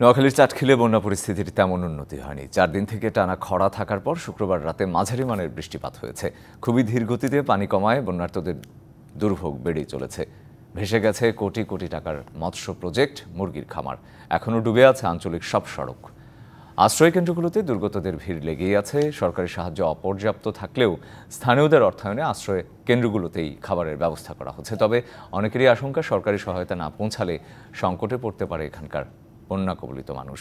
নোয়াখালীর চাটখিলে বন্যা পরিস্থিতির তেমন উন্নতি হয়নি চার দিন থেকে টানা খরা থাকার পর শুক্রবার রাতে মাঝারি মানের বৃষ্টিপাত হয়েছে খুবই ধীর গতিতে পানি কমায় বন্যার্থদের দুর্ভোগ বেড়েই চলেছে ভেসে গেছে কোটি কোটি টাকার মৎস্য প্রজেক্ট মুরগির খামার এখনও ডুবে আছে আঞ্চলিক সব সড়ক আশ্রয়কেন্দ্রগুলোতে দুর্গতদের ভিড় লেগেই আছে সরকারি সাহায্য অপর্যাপ্ত থাকলেও স্থানীয়দের অর্থায়নে আশ্রয় কেন্দ্রগুলোতেই খাবারের ব্যবস্থা করা হচ্ছে তবে অনেকেরই আশঙ্কা সরকারি সহায়তা না পৌঁছালে সংকটে পড়তে পারে এখানকার বন্যা কবলিত মানুষ